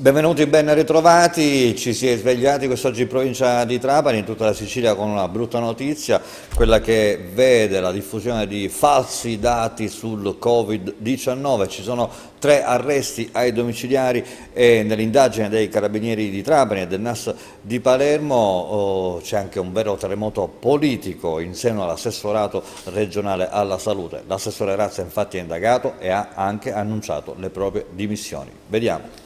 Benvenuti, ben ritrovati, ci si è svegliati quest'oggi in provincia di Trapani, in tutta la Sicilia con una brutta notizia, quella che vede la diffusione di falsi dati sul Covid-19, ci sono tre arresti ai domiciliari e nell'indagine dei carabinieri di Trapani e del NAS di Palermo oh, c'è anche un vero terremoto politico in seno all'assessorato regionale alla salute, l'assessore Razza infatti è indagato e ha anche annunciato le proprie dimissioni. Vediamo.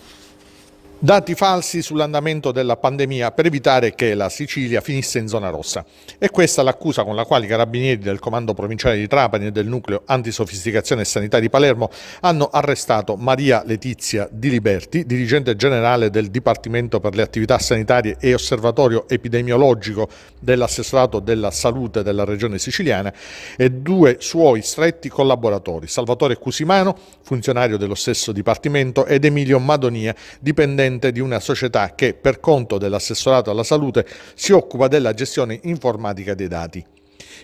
Dati falsi sull'andamento della pandemia per evitare che la Sicilia finisse in zona rossa. È questa l'accusa con la quale i carabinieri del Comando Provinciale di Trapani e del Nucleo Antisofisticazione e Sanità di Palermo hanno arrestato Maria Letizia Di Liberti, dirigente generale del Dipartimento per le attività sanitarie e osservatorio epidemiologico dell'assessorato della salute della regione siciliana e due suoi stretti collaboratori, Salvatore Cusimano, funzionario dello stesso dipartimento, ed Emilio Madonia, dipendente dipendente di una società che, per conto dell'assessorato alla salute, si occupa della gestione informatica dei dati.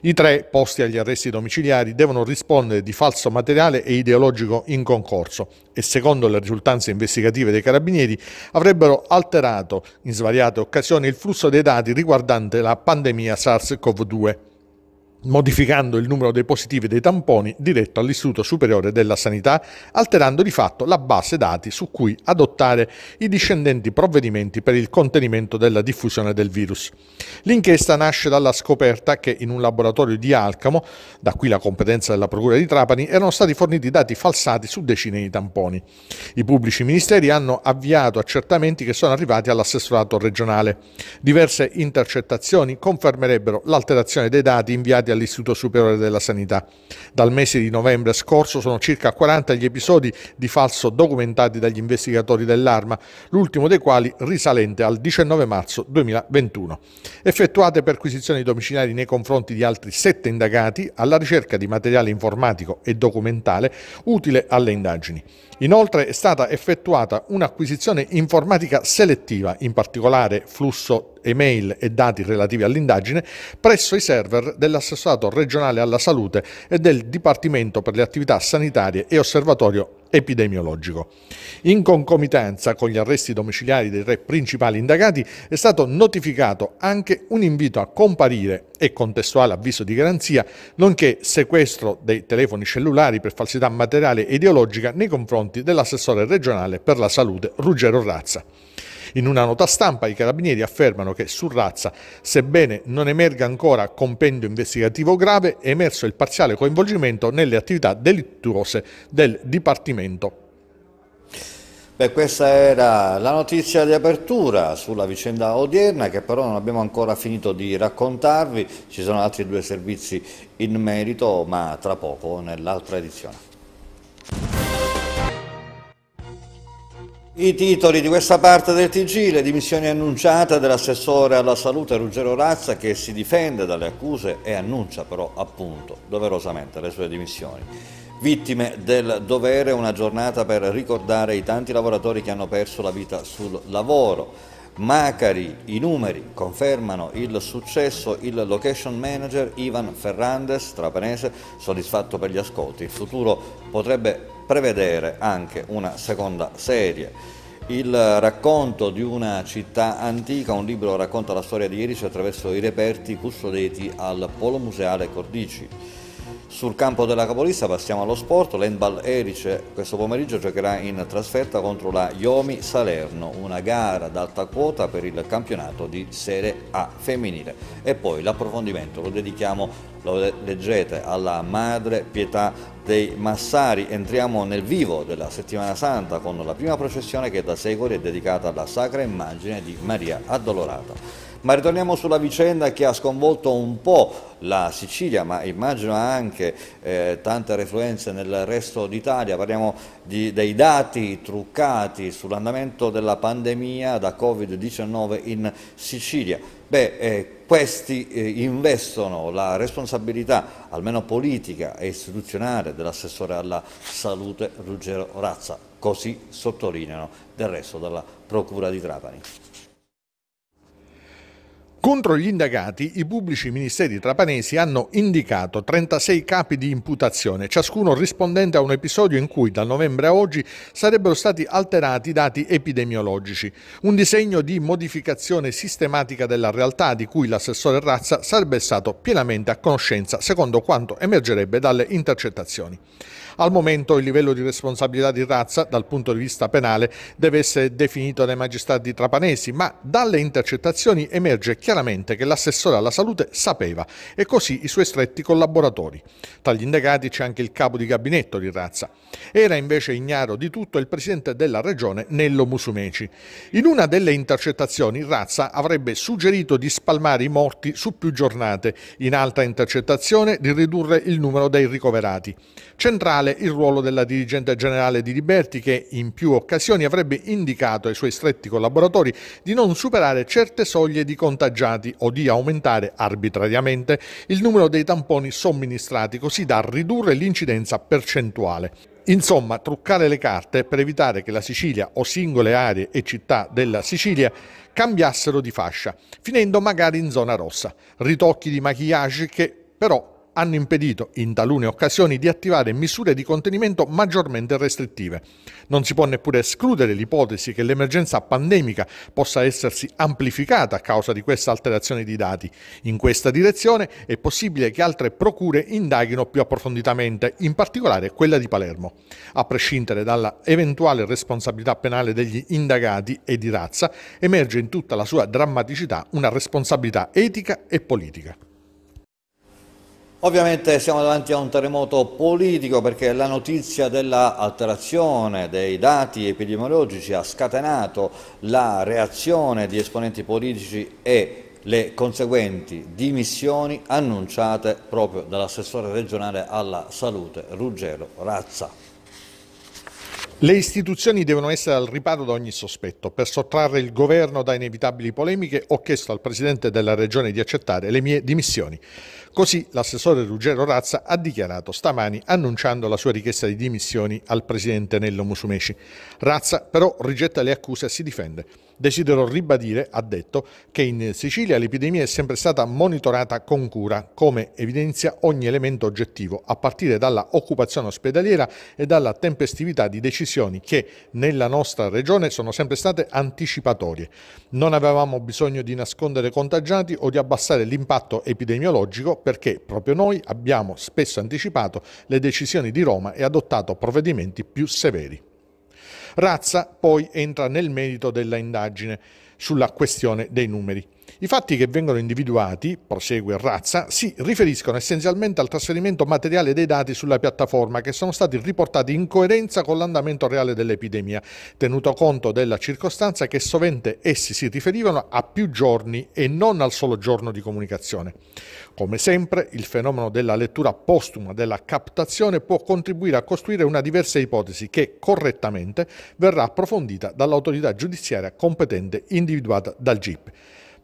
I tre, posti agli arresti domiciliari, devono rispondere di falso materiale e ideologico in concorso e, secondo le risultanze investigative dei carabinieri, avrebbero alterato in svariate occasioni il flusso dei dati riguardante la pandemia SARS-CoV-2 modificando il numero dei positivi dei tamponi diretto all'Istituto Superiore della Sanità, alterando di fatto la base dati su cui adottare i discendenti provvedimenti per il contenimento della diffusione del virus. L'inchiesta nasce dalla scoperta che in un laboratorio di Alcamo, da qui la competenza della Procura di Trapani, erano stati forniti dati falsati su decine di tamponi. I pubblici ministeri hanno avviato accertamenti che sono arrivati all'assessorato regionale. Diverse intercettazioni confermerebbero l'alterazione dei dati inviati all'Istituto Superiore della Sanità. Dal mese di novembre scorso sono circa 40 gli episodi di falso documentati dagli investigatori dell'arma, l'ultimo dei quali risalente al 19 marzo 2021. Effettuate perquisizioni domiciliari nei confronti di altri sette indagati alla ricerca di materiale informatico e documentale utile alle indagini. Inoltre è stata effettuata un'acquisizione informatica selettiva, in particolare flusso email e dati relativi all'indagine, presso i server dell'assessorato regionale alla salute e del Dipartimento per le attività sanitarie e osservatorio epidemiologico. In concomitanza con gli arresti domiciliari dei tre principali indagati è stato notificato anche un invito a comparire e contestuale avviso di garanzia, nonché sequestro dei telefoni cellulari per falsità materiale e ideologica nei confronti dell'assessore regionale per la salute Ruggero Razza. In una nota stampa i carabinieri affermano che su Razza, sebbene non emerga ancora compendio investigativo grave, è emerso il parziale coinvolgimento nelle attività delittuose del Dipartimento. Beh, questa era la notizia di apertura sulla vicenda odierna che però non abbiamo ancora finito di raccontarvi, ci sono altri due servizi in merito ma tra poco nell'altra edizione. I titoli di questa parte del TG, le dimissioni annunciate dell'assessore alla salute Ruggero Razza che si difende dalle accuse e annuncia però appunto doverosamente le sue dimissioni. Vittime del dovere, una giornata per ricordare i tanti lavoratori che hanno perso la vita sul lavoro. Macari, i numeri confermano il successo, il location manager Ivan Ferrandes, trapanese, soddisfatto per gli ascolti. Il futuro potrebbe prevedere anche una seconda serie. Il racconto di una città antica, un libro racconta la storia di Iris attraverso i reperti custoditi al Polo Museale Cordici. Sul campo della capolista passiamo allo sport, l'Enbal Erice questo pomeriggio giocherà in trasferta contro la Iomi Salerno, una gara d'alta quota per il campionato di Serie A femminile. E poi l'approfondimento lo dedichiamo, lo leggete alla madre Pietà dei Massari. Entriamo nel vivo della settimana santa con la prima processione che da secoli è dedicata alla sacra immagine di Maria Addolorata. Ma ritorniamo sulla vicenda che ha sconvolto un po' la Sicilia, ma immagino anche eh, tante refluenze nel resto d'Italia. Parliamo di, dei dati truccati sull'andamento della pandemia da Covid-19 in Sicilia. Beh, eh, questi eh, investono la responsabilità, almeno politica e istituzionale, dell'assessore alla salute Ruggero Razza, così sottolineano del resto dalla Procura di Trapani. Contro gli indagati, i pubblici ministeri trapanesi hanno indicato 36 capi di imputazione, ciascuno rispondente a un episodio in cui da novembre a oggi sarebbero stati alterati i dati epidemiologici. Un disegno di modificazione sistematica della realtà di cui l'assessore Razza sarebbe stato pienamente a conoscenza, secondo quanto emergerebbe dalle intercettazioni. Al momento il livello di responsabilità di Razza, dal punto di vista penale, deve essere definito dai magistrati trapanesi, ma dalle intercettazioni emerge chiaramente chiaramente che l'assessore alla salute sapeva e così i suoi stretti collaboratori. Tra gli indagati c'è anche il capo di gabinetto di Razza. Era invece ignaro di tutto il presidente della regione Nello Musumeci. In una delle intercettazioni Razza avrebbe suggerito di spalmare i morti su più giornate, in altra intercettazione di ridurre il numero dei ricoverati. Centrale il ruolo della dirigente generale di Liberti che in più occasioni avrebbe indicato ai suoi stretti collaboratori di non superare certe soglie di contagione danneggiati o di aumentare arbitrariamente il numero dei tamponi somministrati così da ridurre l'incidenza percentuale. Insomma, truccare le carte per evitare che la Sicilia o singole aree e città della Sicilia cambiassero di fascia, finendo magari in zona rossa. Ritocchi di maquillage che però hanno impedito in talune occasioni di attivare misure di contenimento maggiormente restrittive. Non si può neppure escludere l'ipotesi che l'emergenza pandemica possa essersi amplificata a causa di questa alterazione di dati. In questa direzione è possibile che altre procure indaghino più approfonditamente, in particolare quella di Palermo. A prescindere dalla eventuale responsabilità penale degli indagati e di razza, emerge in tutta la sua drammaticità una responsabilità etica e politica. Ovviamente siamo davanti a un terremoto politico perché la notizia dell'alterazione dei dati epidemiologici ha scatenato la reazione di esponenti politici e le conseguenti dimissioni annunciate proprio dall'assessore regionale alla salute Ruggero Razza. Le istituzioni devono essere al riparo da ogni sospetto. Per sottrarre il governo da inevitabili polemiche ho chiesto al Presidente della Regione di accettare le mie dimissioni. Così l'assessore Ruggero Razza ha dichiarato stamani annunciando la sua richiesta di dimissioni al presidente Nello Musumeci. Razza però rigetta le accuse e si difende. Desidero ribadire, ha detto, che in Sicilia l'epidemia è sempre stata monitorata con cura, come evidenzia ogni elemento oggettivo, a partire dalla occupazione ospedaliera e dalla tempestività di decisioni che nella nostra regione sono sempre state anticipatorie. Non avevamo bisogno di nascondere contagiati o di abbassare l'impatto epidemiologico perché proprio noi abbiamo spesso anticipato le decisioni di Roma e adottato provvedimenti più severi. Razza poi entra nel merito della indagine sulla questione dei numeri. I fatti che vengono individuati, prosegue Razza, si riferiscono essenzialmente al trasferimento materiale dei dati sulla piattaforma che sono stati riportati in coerenza con l'andamento reale dell'epidemia, tenuto conto della circostanza che sovente essi si riferivano a più giorni e non al solo giorno di comunicazione. Come sempre, il fenomeno della lettura postuma della captazione può contribuire a costruire una diversa ipotesi che correttamente verrà approfondita dall'autorità giudiziaria competente individuata dal GIP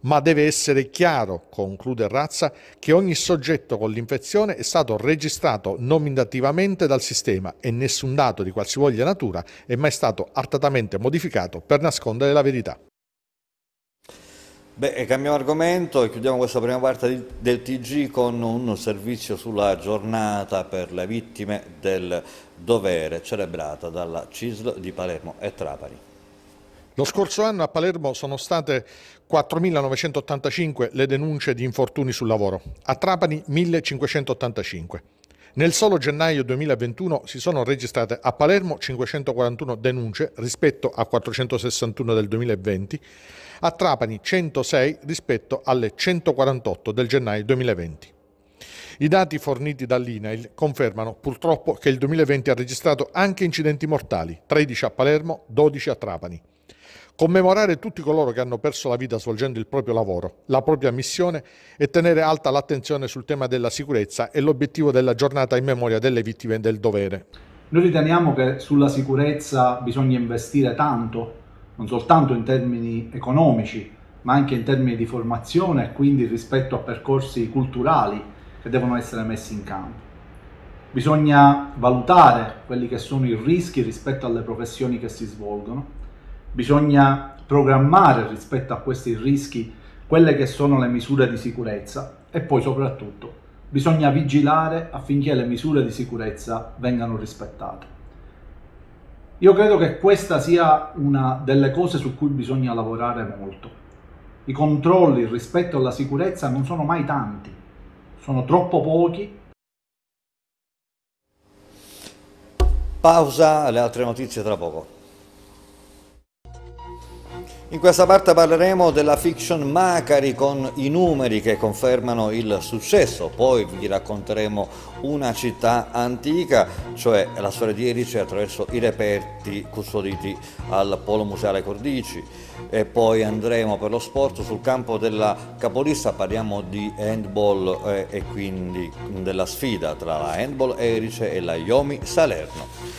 ma deve essere chiaro, conclude Razza, che ogni soggetto con l'infezione è stato registrato nominativamente dal sistema e nessun dato di qualsivoglia natura è mai stato artatamente modificato per nascondere la verità. Beh, cambiamo argomento e chiudiamo questa prima parte del TG con un servizio sulla giornata per le vittime del dovere celebrata dalla CISL di Palermo e Trapani. Lo scorso anno a Palermo sono state 4.985 le denunce di infortuni sul lavoro, a Trapani 1.585. Nel solo gennaio 2021 si sono registrate a Palermo 541 denunce rispetto a 461 del 2020, a Trapani 106 rispetto alle 148 del gennaio 2020. I dati forniti dall'INAIL confermano purtroppo che il 2020 ha registrato anche incidenti mortali, 13 a Palermo, 12 a Trapani commemorare tutti coloro che hanno perso la vita svolgendo il proprio lavoro, la propria missione e tenere alta l'attenzione sul tema della sicurezza è l'obiettivo della giornata in memoria delle vittime del dovere. Noi riteniamo che sulla sicurezza bisogna investire tanto, non soltanto in termini economici, ma anche in termini di formazione e quindi rispetto a percorsi culturali che devono essere messi in campo. Bisogna valutare quelli che sono i rischi rispetto alle professioni che si svolgono Bisogna programmare rispetto a questi rischi quelle che sono le misure di sicurezza e poi soprattutto bisogna vigilare affinché le misure di sicurezza vengano rispettate. Io credo che questa sia una delle cose su cui bisogna lavorare molto. I controlli rispetto alla sicurezza non sono mai tanti, sono troppo pochi. Pausa le altre notizie tra poco. In questa parte parleremo della fiction Macari con i numeri che confermano il successo, poi vi racconteremo una città antica, cioè la storia di Erice attraverso i reperti custoditi al Polo Museale Cordici e poi andremo per lo sport sul campo della capolista, parliamo di handball eh, e quindi della sfida tra la handball Erice e la Yomi Salerno.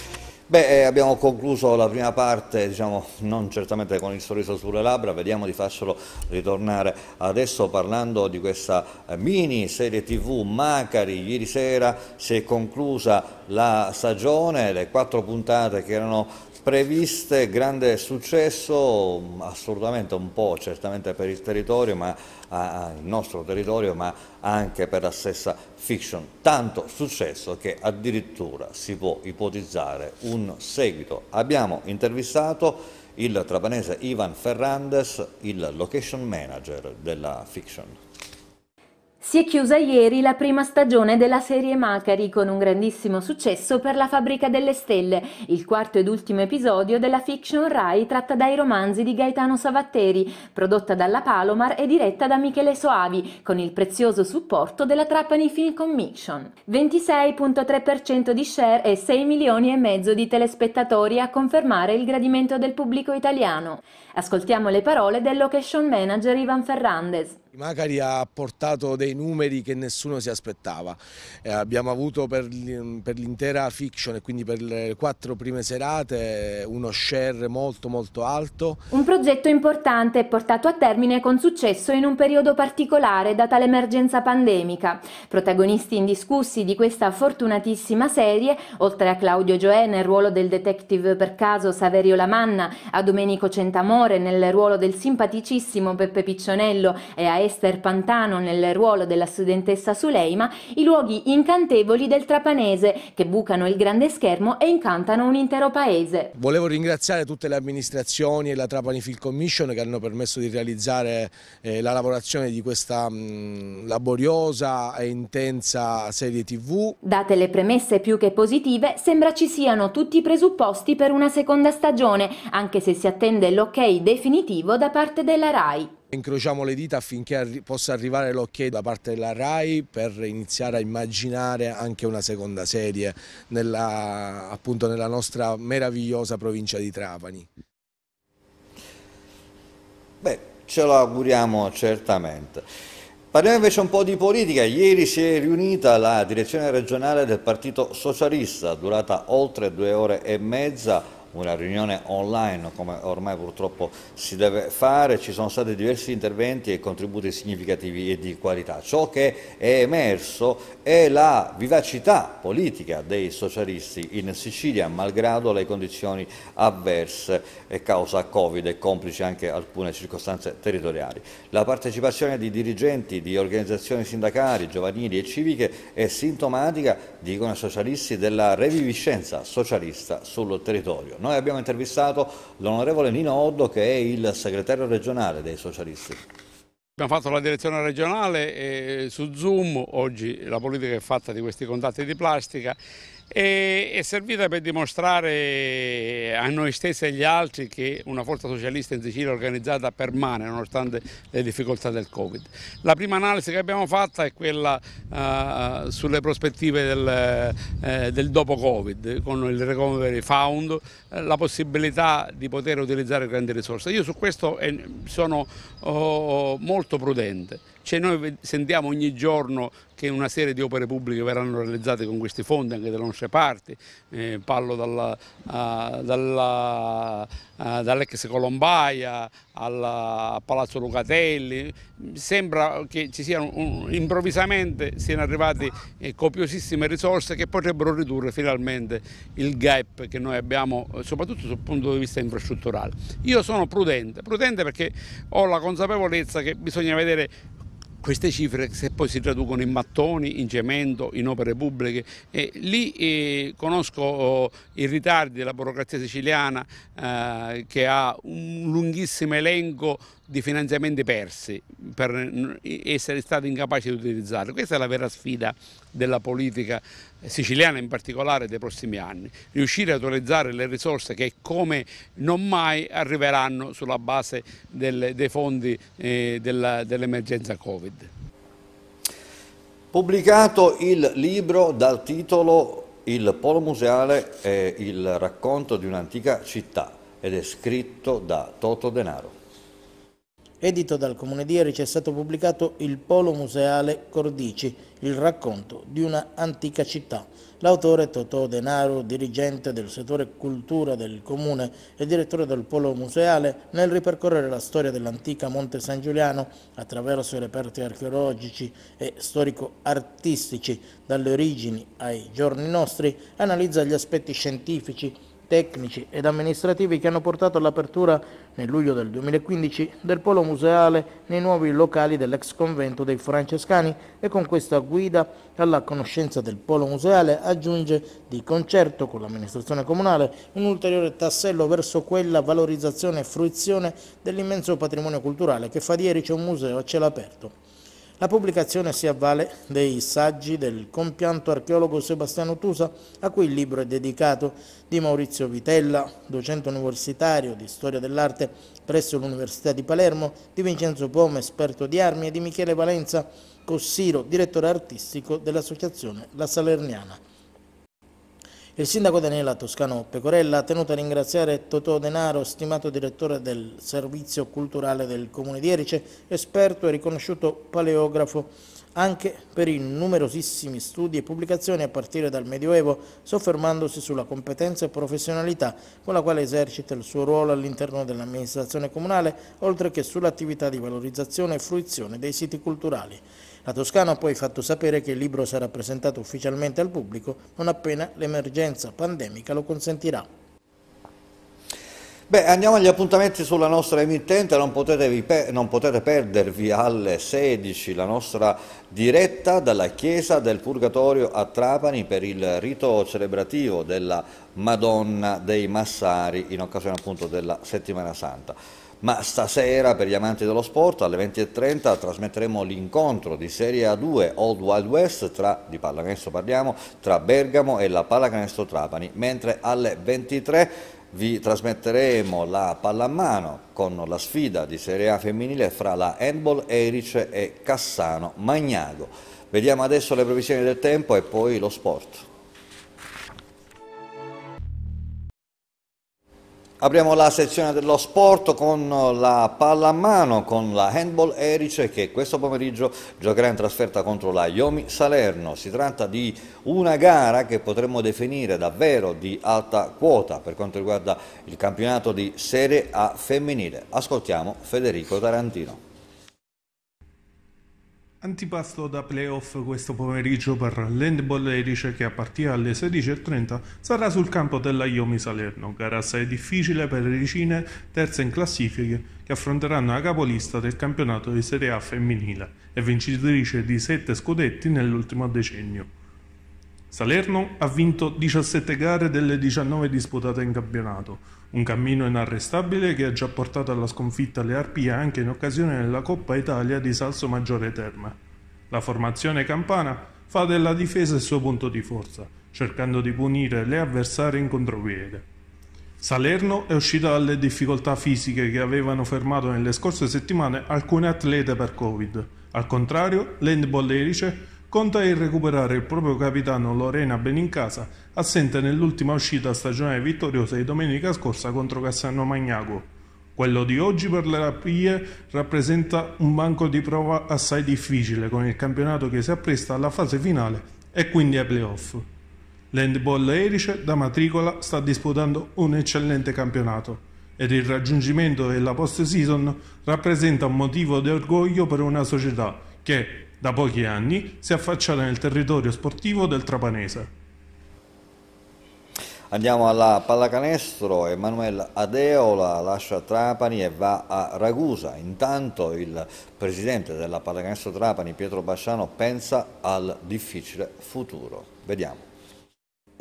Beh, eh, abbiamo concluso la prima parte, diciamo, non certamente con il sorriso sulle labbra, vediamo di farcelo ritornare adesso parlando di questa eh, mini serie tv Macari. Ieri sera si è conclusa la stagione, le quattro puntate che erano previste, grande successo, assolutamente un po' certamente per il territorio, ma a, il nostro territorio, ma anche per la stessa fiction. Tanto successo che addirittura si può ipotizzare un seguito. Abbiamo intervistato il trapanese Ivan Ferrandes, il location manager della fiction. Si è chiusa ieri la prima stagione della serie Macari con un grandissimo successo per la Fabbrica delle Stelle, il quarto ed ultimo episodio della fiction Rai tratta dai romanzi di Gaetano Savatteri, prodotta dalla Palomar e diretta da Michele Soavi, con il prezioso supporto della Trapani Film Commission. 26.3% di share e 6 milioni e mezzo di telespettatori a confermare il gradimento del pubblico italiano. Ascoltiamo le parole del location manager Ivan Ferrandez. Macari ha portato dei numeri che nessuno si aspettava. Eh, abbiamo avuto per, l'intera fiction e quindi per le quattro prime serate eh, uno share molto molto alto. Un progetto importante portato a termine con successo in un periodo particolare data l'emergenza pandemica. Protagonisti indiscussi di questa fortunatissima serie, oltre a Claudio Gioè nel ruolo del detective per caso Saverio Lamanna, a Domenico Centamore, Fiore nel ruolo del simpaticissimo Peppe Piccionello e a Esther Pantano nel ruolo della studentessa Suleima, i luoghi incantevoli del trapanese che bucano il grande schermo e incantano un intero paese. Volevo ringraziare tutte le amministrazioni e la Trapani Film Commission che hanno permesso di realizzare eh, la lavorazione di questa mh, mm, laboriosa e intensa serie tv. Date le premesse più che positive, sembra ci siano tutti i presupposti per una seconda stagione, anche se si attende l'ok l'ok definitivo da parte della RAI. Incrociamo le dita affinché arri possa arrivare l'ok da parte della RAI per iniziare a immaginare anche una seconda serie nella, appunto nella nostra meravigliosa provincia di Trapani. Beh, ce lo auguriamo certamente. Parliamo invece un po' di politica. Ieri si è riunita la direzione regionale del Partito Socialista, durata oltre due ore e mezza, una riunione online come ormai purtroppo si deve fare, ci sono stati diversi interventi e contributi significativi e di qualità. Ciò che è emerso è la vivacità politica dei socialisti in Sicilia, malgrado le condizioni avverse e causa Covid e complici anche alcune circostanze territoriali. La partecipazione di dirigenti di organizzazioni sindacali, giovanili e civiche è sintomatica, dicono i socialisti, della reviviscenza socialista sul territorio. Noi abbiamo intervistato l'onorevole Nino Oddo che è il segretario regionale dei socialisti. Abbiamo fatto la direzione regionale eh, su Zoom, oggi la politica è fatta di questi contatti di plastica e è servita per dimostrare a noi stessi e agli altri che una forza socialista in Sicilia organizzata permane nonostante le difficoltà del Covid. La prima analisi che abbiamo fatto è quella uh, sulle prospettive del, uh, del, dopo Covid con il Recovery Fund, uh, la possibilità di poter utilizzare grandi risorse. Io su questo sono oh, molto prudente, cioè noi sentiamo ogni giorno che una serie di opere pubbliche verranno realizzate con questi fondi anche dalla nostre parti, eh, parlo dall'ex Colombaia al Palazzo Lucatelli, sembra che ci siano un, improvvisamente siano arrivate eh, copiosissime risorse che potrebbero ridurre finalmente il gap che noi abbiamo eh, soprattutto sul punto di vista infrastrutturale. Io sono prudente, prudente perché ho la consapevolezza che bisogna vedere queste cifre se poi si traducono in mattoni, in cemento, in opere pubbliche. E eh, lì eh, conosco oh, i ritardi della burocrazia siciliana eh, che ha un lunghissimo elenco di finanziamenti persi per essere stati incapaci di utilizzarli. Questa è la vera sfida della politica siciliana in particolare dei prossimi anni, riuscire a utilizzare le risorse che come non mai arriveranno sulla base del, dei fondi eh, dell'emergenza dell Covid. Pubblicato il libro dal titolo Il Polo Museale è il racconto di un'antica città ed è scritto da Toto Denaro. Edito dal Comune di Erice è stato pubblicato il Polo Museale Cordici, il racconto di una antica città. L'autore Totò Denaro, dirigente del settore cultura del comune e direttore del Polo Museale, nel ripercorrere la storia dell'antica Monte San Giuliano attraverso i reperti archeologici e storico-artistici, dalle origini ai giorni nostri, analizza gli aspetti scientifici tecnici ed amministrativi che hanno portato all'apertura nel luglio del 2015 del polo museale nei nuovi locali dell'ex convento dei Francescani e con questa guida alla conoscenza del polo museale aggiunge di concerto con l'amministrazione comunale un ulteriore tassello verso quella valorizzazione e fruizione dell'immenso patrimonio culturale che fa di Erice un museo a cielo aperto. La pubblicazione si avvale dei saggi del compianto archeologo Sebastiano Tusa, a cui il libro è dedicato, di Maurizio Vitella, docente universitario di storia dell'arte presso l'Università di Palermo, di Vincenzo Pome, esperto di armi, e di Michele Valenza Cossiro, direttore artistico dell'associazione La Salerniana. Il sindaco Daniela Toscano Pecorella ha tenuto a ringraziare Totò Denaro, stimato direttore del servizio culturale del Comune di Erice, esperto e riconosciuto paleografo anche per i numerosissimi studi e pubblicazioni a partire dal Medioevo, soffermandosi sulla competenza e professionalità con la quale esercita il suo ruolo all'interno dell'amministrazione comunale, oltre che sull'attività di valorizzazione e fruizione dei siti culturali. La Toscana ha poi fatto sapere che il libro sarà presentato ufficialmente al pubblico non appena l'emergenza pandemica lo consentirà. Beh, andiamo agli appuntamenti sulla nostra emittente, non potete, non potete, perdervi alle 16 la nostra diretta dalla Chiesa del Purgatorio a Trapani per il rito celebrativo della Madonna dei Massari in occasione appunto della Settimana Santa ma stasera per gli amanti dello sport alle 20.30 trasmetteremo l'incontro di Serie A2 Old Wild West tra, di pallacanestro parliamo, tra Bergamo e la pallacanestro Trapani, mentre alle 23 vi trasmetteremo la pallamano con la sfida di Serie A femminile fra la Handball Erice e Cassano Magnago. Vediamo adesso le previsioni del tempo e poi lo sport. Apriamo la sezione dello sport con la pallamano, con la handball Erice che questo pomeriggio giocherà in trasferta contro la Iomi Salerno. Si tratta di una gara che potremmo definire davvero di alta quota per quanto riguarda il campionato di Serie A femminile. Ascoltiamo Federico Tarantino. Antipasto da playoff questo pomeriggio per l'Handball Erice che a partire alle 16.30 sarà sul campo della Iomi Salerno, gara assai difficile per le Ericine, terza in classifica, che affronteranno la capolista del campionato di Serie A femminile e vincitrice di sette scudetti nell'ultimo decennio. Salerno ha vinto 17 gare delle 19 disputate in campionato, un cammino inarrestabile che ha già portato alla sconfitta alle Arpie anche in occasione della Coppa Italia di Salso Maggiore Terme. La formazione campana fa della difesa il suo punto di forza, cercando di punire le avversarie in contropiede. Salerno è uscita dalle difficoltà fisiche che avevano fermato nelle scorse settimane alcune atlete per Covid. Al contrario, l'handball Erice conta in recuperare il proprio capitano Lorena Benincasa, assente nell'ultima uscita stagionale vittoriosa di domenica scorsa contro Cassano Magnago. Quello di oggi per la PIE rappresenta un banco di prova assai difficile con il campionato che si appresta alla fase finale e quindi ai playoff. L'handball Erice da matricola sta disputando un eccellente campionato ed il raggiungimento della post-season rappresenta un motivo di orgoglio per una società che, da pochi anni si è affacciata nel territorio sportivo del Trapanese. Andiamo alla pallacanestro, Emanuele Adeola lascia Trapani e va a Ragusa. Intanto il presidente della pallacanestro Trapani, Pietro Basciano, pensa al difficile futuro. Vediamo.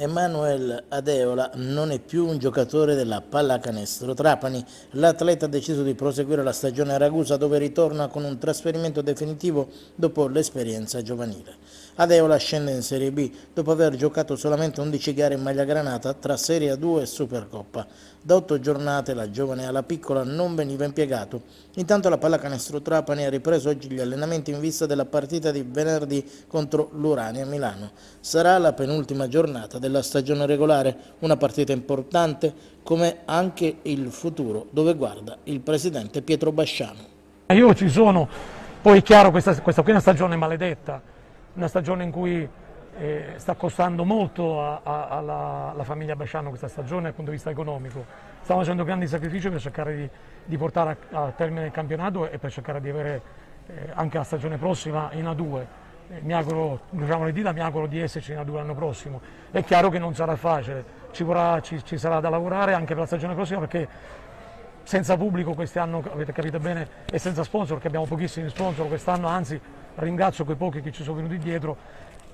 Emanuel Adeola non è più un giocatore della pallacanestro Trapani. L'atleta ha deciso di proseguire la stagione a Ragusa dove ritorna con un trasferimento definitivo dopo l'esperienza giovanile. Adeola scende in Serie B dopo aver giocato solamente 11 gare in maglia granata tra Serie A2 e Supercoppa. Da otto giornate la giovane alla piccola non veniva impiegato. Intanto la pallacanestro Trapani ha ripreso oggi gli allenamenti in vista della partita di venerdì contro l'Urania Milano. Sarà la penultima giornata della stagione regolare, una partita importante come anche il futuro dove guarda il presidente Pietro Basciano. Io ci sono, poi è chiaro questa, questa qui è una stagione maledetta una stagione in cui eh, sta costando molto a, a, alla, alla, famiglia Bresciano questa stagione dal punto di vista economico. Stiamo facendo grandi sacrifici per cercare di, di portare a, a, termine il campionato e per cercare di avere eh, anche la stagione prossima in A2. Eh, mi auguro, diciamo le dita, mi auguro di esserci in A2 l'anno prossimo. È chiaro che non sarà facile, ci, vorrà, ci, ci sarà da lavorare anche per la stagione prossima perché senza pubblico quest'anno, avete capito bene, e senza sponsor, perché abbiamo pochissimi sponsor quest'anno, anzi ringrazio quei pochi che ci sono venuti dietro,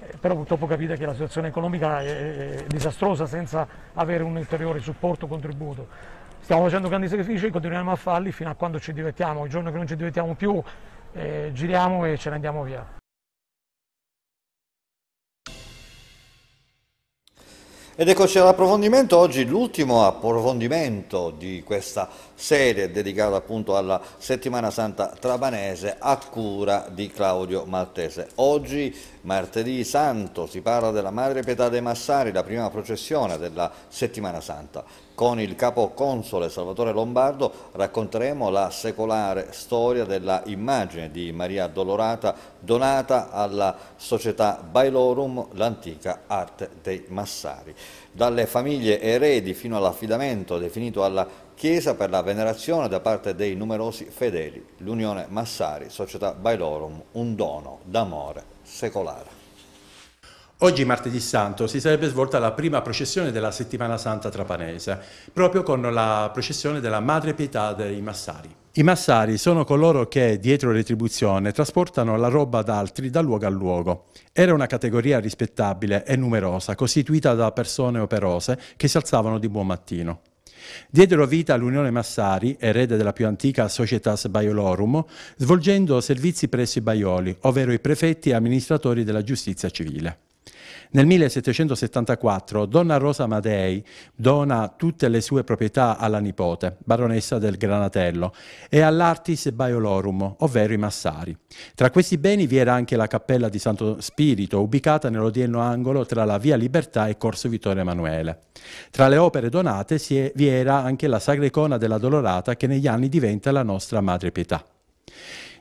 eh, però purtroppo capite che la situazione economica è, disastrosa senza avere un ulteriore supporto o contributo. Stiamo facendo grandi sacrifici, e continuiamo a farli fino a quando ci divertiamo, il giorno che non ci divertiamo più eh, giriamo e ce ne andiamo via. Ed eccoci all'approfondimento, oggi l'ultimo approfondimento di questa serie dedicata appunto alla settimana santa trabanese a cura di Claudio Maltese. Oggi martedì santo si parla della Madre Pietà dei Massari, la prima processione della settimana santa. Con il capo console Salvatore Lombardo racconteremo la secolare storia della immagine di Maria Dolorata donata alla società Bailorum, l'antica arte dei Massari. Dalle famiglie eredi fino all'affidamento definito alla Chiesa per la venerazione da parte dei numerosi fedeli, l'Unione Massari, società Bailorum, un dono d'amore secolare. Oggi martedì santo si sarebbe svolta la prima processione della settimana santa trapanese, proprio con la processione della Madre Pietà dei Massari. I massari sono coloro che, dietro retribuzione, trasportano la roba ad altri da luogo a luogo. Era una categoria rispettabile e numerosa, costituita da persone operose che si alzavano di buon mattino. Diedero vita all'Unione Massari, erede della più antica Societas Baiolorum, svolgendo servizi presso i baioli, ovvero i prefetti e amministratori della giustizia civile. Nel 1774 Donna Rosa Madei dona tutte le sue proprietà alla nipote, baronessa del Granatello, e all'Artis Baiolorum, ovvero i Massari. Tra questi beni vi era anche la cappella di Santo Spirito, ubicata nell'odierno angolo tra la Via Libertà e Corso Vittorio Emanuele. Tra le opere donate vi era anche la sagra icona della Dolorata che negli anni diventa la nostra madre pietà.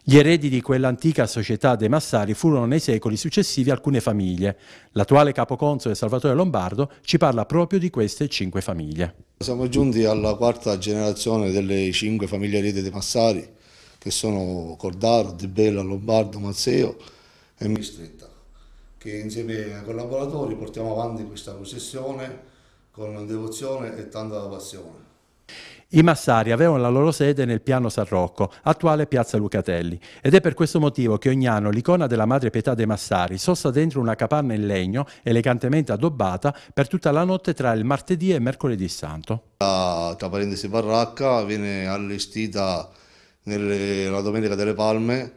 Gli eredi di quell'antica società dei Massari furono nei secoli successivi alcune famiglie. L'attuale capoconsole Salvatore Lombardo ci parla proprio di queste cinque famiglie. Siamo giunti alla quarta generazione delle cinque famiglie eredi dei Massari, che sono Cordaro, De Bella, Lombardo, Mazzeo e Mistretta, che insieme ai collaboratori portiamo avanti questa processione con devozione e tanta passione. I Massari avevano la loro sede nel piano San Rocco, attuale piazza Lucatelli, ed è per questo motivo che ogni anno l'icona della Madre Pietà dei Massari sosta dentro una capanna in legno, elegantemente addobbata, per tutta la notte tra il martedì e il mercoledì santo. La, tra parentesi baracca viene allestita nelle, la Domenica delle Palme,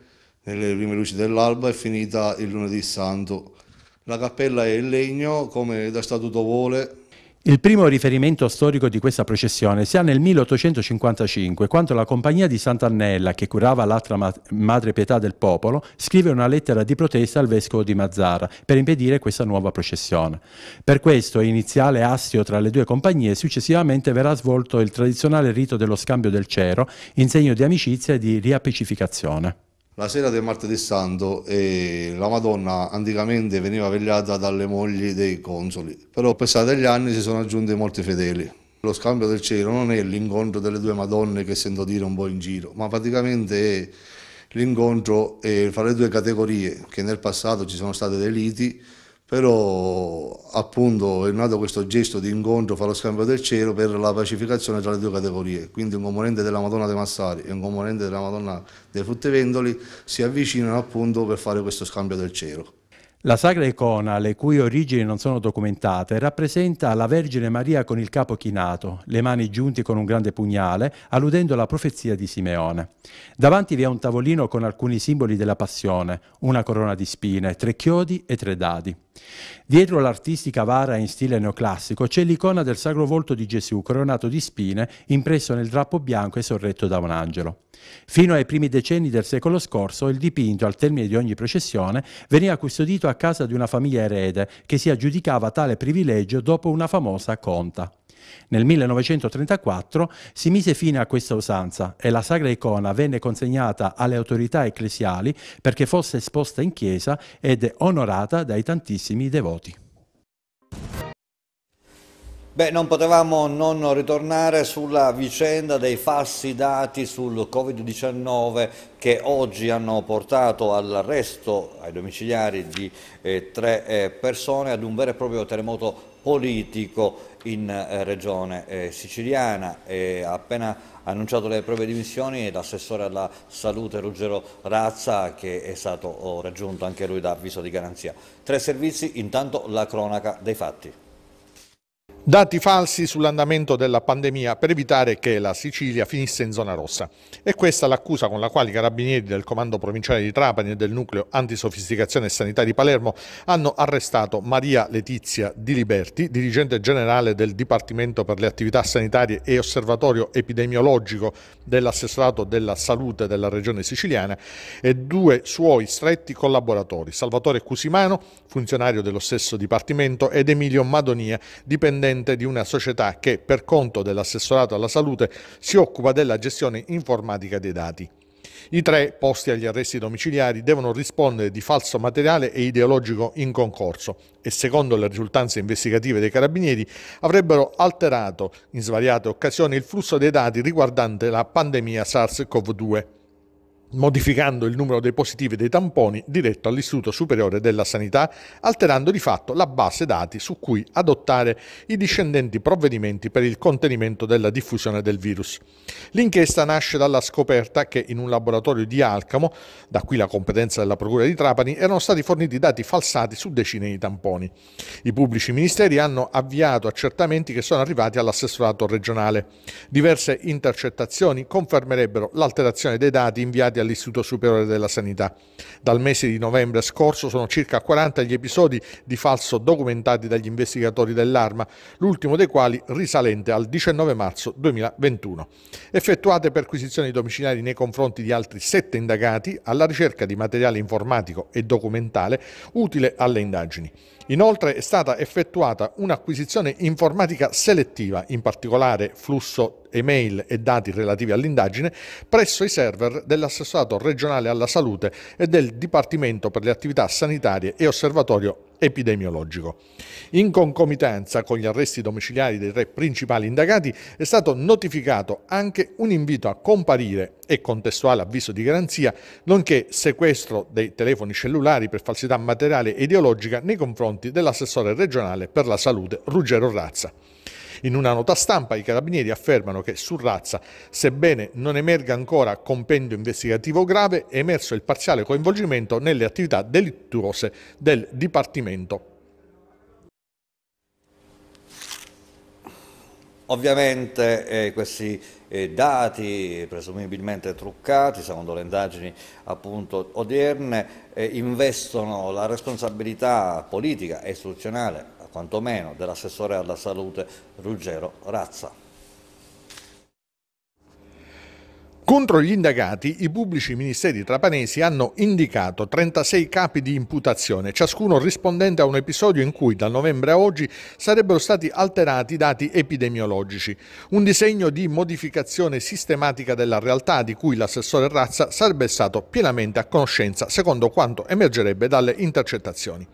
nelle prime luci dell'alba, e finita il lunedì santo. La cappella è in legno, come da statuto vuole, il primo riferimento storico di questa processione si ha nel 1855, quando la compagnia di Sant'Annella, che curava l'altra madre pietà del popolo, scrive una lettera di protesta al vescovo di Mazzara per impedire questa nuova processione. Per questo iniziale astio tra le due compagnie, successivamente verrà svolto il tradizionale rito dello scambio del cero in segno di amicizia e di riappacificazione la sera del martedì santo eh, la Madonna anticamente veniva vegliata dalle mogli dei consoli, però passati gli anni si sono aggiunti molti fedeli. Lo scambio del cielo non è l'incontro delle due Madonne che sento dire un po' in giro, ma praticamente è l'incontro fra le due categorie, che nel passato ci sono state dei liti, però appunto è nato questo gesto di incontro fra lo scambio del cielo per la pacificazione tra le due categorie, quindi un componente della Madonna dei Massari e un componente della Madonna dei Fruttevendoli si avvicinano appunto per fare questo scambio del cielo. La sacra icona, le cui origini non sono documentate, rappresenta la Vergine Maria con il capo chinato, le mani giunte con un grande pugnale, alludendo alla profezia di Simeone. Davanti vi è un tavolino con alcuni simboli della passione, una corona di spine, tre chiodi e tre dadi. Dietro l'artistica vara in stile neoclassico c'è l'icona del Sacro Volto di Gesù coronato di spine, impresso nel drappo bianco e sorretto da un angelo. Fino ai primi decenni del secolo scorso il dipinto, al termine di ogni processione, veniva custodito a casa di una famiglia erede che si aggiudicava tale privilegio dopo una famosa conta. Nel 1934 si mise fine a questa usanza e la sacra icona venne consegnata alle autorità ecclesiali perché fosse esposta in chiesa ed onorata dai tantissimi devoti. Beh, non potevamo non ritornare sulla vicenda dei falsi dati sul Covid-19 che oggi hanno portato all'arresto ai domiciliari di eh, tre eh, persone ad un vero e proprio terremoto politico in eh, regione eh, siciliana e ha appena annunciato le proprie dimissioni l'assessore alla salute Ruggero Razza che è stato oh, raggiunto anche lui da avviso di garanzia. Tre servizi, intanto la cronaca dei fatti. Dati falsi sull'andamento della pandemia per evitare che la Sicilia finisse in zona rossa. È questa l'accusa con la quale i carabinieri del Comando Provinciale di Trapani e del Nucleo Antisofisticazione e Sanità di Palermo hanno arrestato Maria Letizia Di Liberti, dirigente generale del Dipartimento per le attività sanitarie e osservatorio epidemiologico dell'assessorato della salute della regione siciliana e due suoi stretti collaboratori, Salvatore Cusimano, funzionario dello stesso dipartimento, ed Emilio Madonia, dipendente dipendente di una società che, per conto dell'assessorato alla salute, si occupa della gestione informatica dei dati. I tre posti agli arresti domiciliari devono rispondere di falso materiale e ideologico in concorso e secondo le risultanze investigative dei carabinieri avrebbero alterato in svariate occasioni il flusso dei dati riguardante la pandemia SARS-CoV-2 modificando il numero dei positivi dei tamponi diretto all'Istituto Superiore della Sanità, alterando di fatto la base dati su cui adottare i discendenti provvedimenti per il contenimento della diffusione del virus. L'inchiesta nasce dalla scoperta che in un laboratorio di Alcamo, da qui la competenza della Procura di Trapani, erano stati forniti dati falsati su decine di tamponi. I pubblici ministeri hanno avviato accertamenti che sono arrivati all'assessorato regionale. Diverse intercettazioni confermerebbero l'alterazione dei dati inviati all'Istituto Superiore della Sanità. Dal mese di novembre scorso sono circa 40 gli episodi di falso documentati dagli investigatori dell'arma, l'ultimo dei quali risalente al 19 marzo 2021. Effettuate perquisizioni domiciliari nei confronti di altri sette indagati alla ricerca di materiale informatico e documentale utile alle indagini. Inoltre è stata effettuata un'acquisizione informatica selettiva, in particolare flusso email e dati relativi all'indagine, presso i server dell'assessorato regionale alla salute e del Dipartimento per le attività sanitarie e osservatorio epidemiologico. In concomitanza con gli arresti domiciliari dei tre principali indagati è stato notificato anche un invito a comparire e contestuale avviso di garanzia, nonché sequestro dei telefoni cellulari per falsità materiale e ideologica nei confronti dell'assessore regionale per la salute Ruggero Razza. In una nota stampa i carabinieri affermano che su Razza, sebbene non emerga ancora compendio investigativo grave, è emerso il parziale coinvolgimento nelle attività delittuose del Dipartimento. Ovviamente eh, questi eh, dati presumibilmente truccati, secondo le indagini appunto, odierne, eh, investono la responsabilità politica e istituzionale quantomeno dell'assessore alla salute Ruggero Razza. Contro gli indagati, i pubblici ministeri trapanesi hanno indicato 36 capi di imputazione, ciascuno rispondente a un episodio in cui dal novembre a oggi sarebbero stati alterati i dati epidemiologici. Un disegno di modificazione sistematica della realtà di cui l'assessore Razza sarebbe stato pienamente a conoscenza secondo quanto emergerebbe dalle intercettazioni.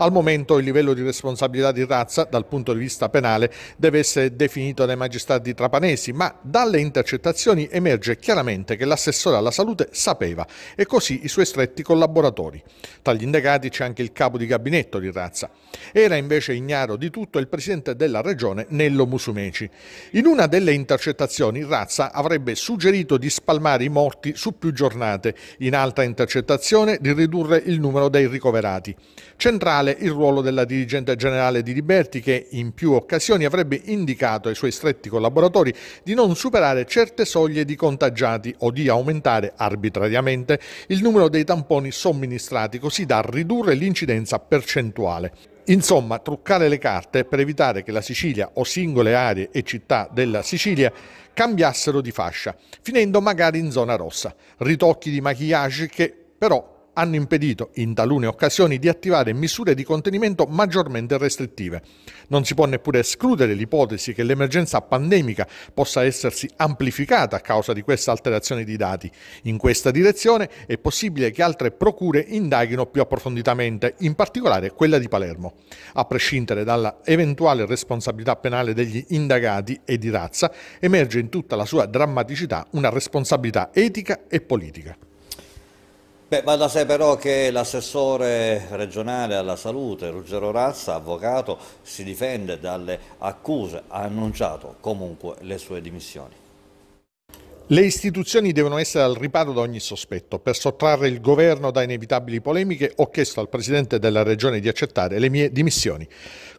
Al momento il livello di responsabilità di razza dal punto di vista penale deve essere definito dai magistrati trapanesi, ma dalle intercettazioni emerge chiaramente che l'assessore alla salute sapeva e così i suoi stretti collaboratori. Tra gli indagati c'è anche il capo di gabinetto di razza. Era invece ignaro di tutto il presidente della regione Nello Musumeci. In una delle intercettazioni Razza avrebbe suggerito di spalmare i morti su più giornate, in altra intercettazione di ridurre il numero dei ricoverati. Centrale centrale il ruolo della dirigente generale di Liberti che in più occasioni avrebbe indicato ai suoi stretti collaboratori di non superare certe soglie di contagiati o di aumentare arbitrariamente il numero dei tamponi somministrati così da ridurre l'incidenza percentuale. Insomma, truccare le carte per evitare che la Sicilia o singole aree e città della Sicilia cambiassero di fascia, finendo magari in zona rossa. Ritocchi di maquillage che però hanno impedito in talune occasioni di attivare misure di contenimento maggiormente restrittive. Non si può neppure escludere l'ipotesi che l'emergenza pandemica possa essersi amplificata a causa di questa alterazione di dati. In questa direzione è possibile che altre procure indaghino più approfonditamente, in particolare quella di Palermo. A prescindere dalla eventuale responsabilità penale degli indagati e di razza, emerge in tutta la sua drammaticità una responsabilità etica e politica. Beh, va da sé però che l'assessore regionale alla salute, Ruggero Razza, avvocato, si difende dalle accuse, ha annunciato comunque le sue dimissioni. Le istituzioni devono essere al riparo da ogni sospetto. Per sottrarre il governo da inevitabili polemiche ho chiesto al Presidente della Regione di accettare le mie dimissioni.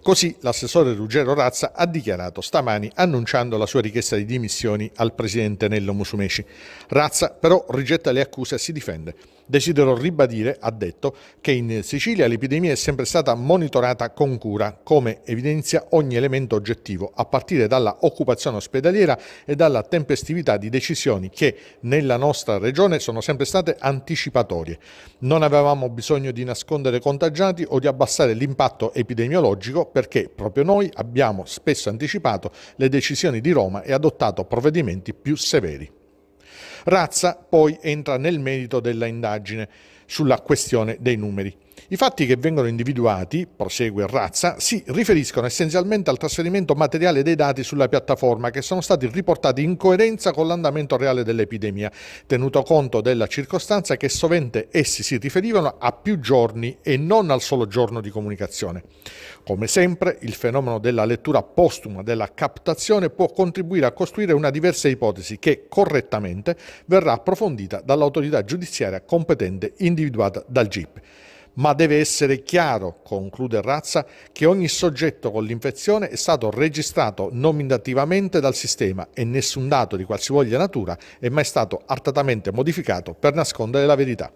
Così l'assessore Ruggero Razza ha dichiarato stamani annunciando la sua richiesta di dimissioni al Presidente Nello Musumeci. Razza però rigetta le accuse e si difende desidero ribadire, ha detto, che in Sicilia l'epidemia è sempre stata monitorata con cura, come evidenzia ogni elemento oggettivo, a partire dalla occupazione ospedaliera e dalla tempestività di decisioni che nella nostra regione sono sempre state anticipatorie. Non avevamo bisogno di nascondere contagiati o di abbassare l'impatto epidemiologico perché proprio noi abbiamo spesso anticipato le decisioni di Roma e adottato provvedimenti più severi. Razza poi entra nel merito della indagine sulla questione dei numeri. I fatti che vengono individuati, prosegue Razza, si riferiscono essenzialmente al trasferimento materiale dei dati sulla piattaforma che sono stati riportati in coerenza con l'andamento reale dell'epidemia, tenuto conto della circostanza che sovente essi si riferivano a più giorni e non al solo giorno di comunicazione. Come sempre, il fenomeno della lettura postuma della captazione può contribuire a costruire una diversa ipotesi che, correttamente, verrà approfondita dall'autorità giudiziaria competente individuata dal GIP ma deve essere chiaro, conclude Razza, che ogni soggetto con l'infezione è stato registrato nominativamente dal sistema e nessun dato di qualsivoglia natura è mai stato artatamente modificato per nascondere la verità.